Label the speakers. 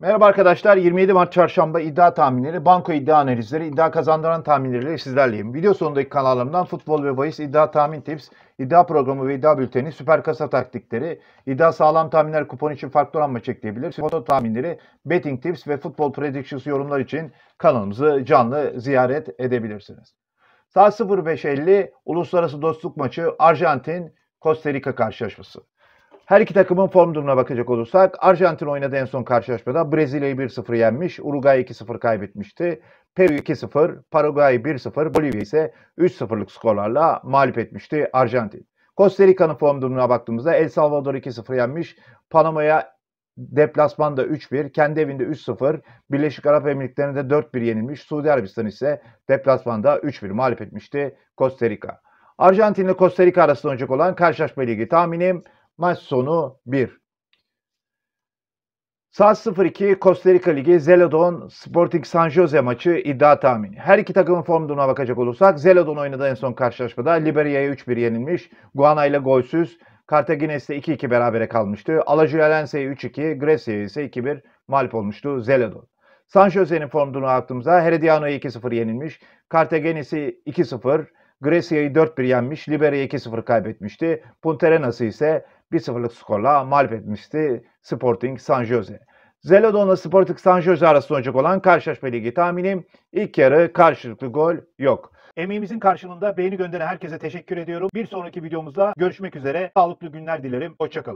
Speaker 1: Merhaba arkadaşlar. 27 Mart Çarşamba iddia tahminleri, banko iddia analizleri, iddia kazandıran tahminleriyle sizlerleyim. Video sonundaki kanallarımdan futbol ve bahis iddia tahmin tips, iddia programı ve iddia bülteni, süper kasa taktikleri, iddia sağlam tahminler kupon için farklı oran çekilebilir, ekleyebilir, foto tahminleri, betting tips ve futbol predictions yorumlar için kanalımızı canlı ziyaret edebilirsiniz. Saat 05.50 Uluslararası Dostluk Maçı Arjantin kosta Rika karşılaşması. Her iki takımın form durumuna bakacak olursak Arjantin oynadı en son karşılaşmada. Brezilya'yı 1-0 yenmiş. Uruguay 2-0 kaybetmişti. Peru 2-0, Paraguay 1-0, Bolivya ise 3-0'lık skorlarla mağlup etmişti Arjantin. Costa Rica'nın form durumuna baktığımızda El Salvador 2-0 yenmiş. Panama'ya deplasmanda 3-1, kendi evinde 3-0, Birleşik Arap Emirlikleri'nde 4-1 yenilmiş. Suudi Arabistan ise deplasmanda 3-1 mağlup etmişti Costa Rica. Arjantin ile Costa Rica arasında olacak olan karşılaşma ligi tahminim Maç sonu 1. Saat 02 Costa Rica Ligi Zeladon Sporting San Jose maçı iddia tahmini. Her iki takımın form durumuna bakacak olursak Zeladon oynadığı en son karşılaşmada Liberia'ya 3-1 yenilmiş. Guana ile golsüz. Cartagines ile 2-2 berabere kalmıştı. Alajuelense'ye 3-2, Grecia'ya ise 2-1 mağlup olmuştu Zeladon. San Jose'nin form durumuna baktığımızda Herediano'ya 2-0 yenilmiş. Cartagines'i 2-0, Grecia'yı 4-1 yenmiş, Liberia 2-0 kaybetmişti. Punterenas'ı ise 1-0'lık skorla mağlup etmişti Sporting San Jose. Zelodon'la Sporting San Jose arasında olacak olan karşılaşma ligi tahminim ilk yarı karşılıklı gol yok. Emeğimizin karşılığında beğeni gönderen herkese teşekkür ediyorum. Bir sonraki videomuzda görüşmek üzere. Sağlıklı günler dilerim. Hoşçakalın.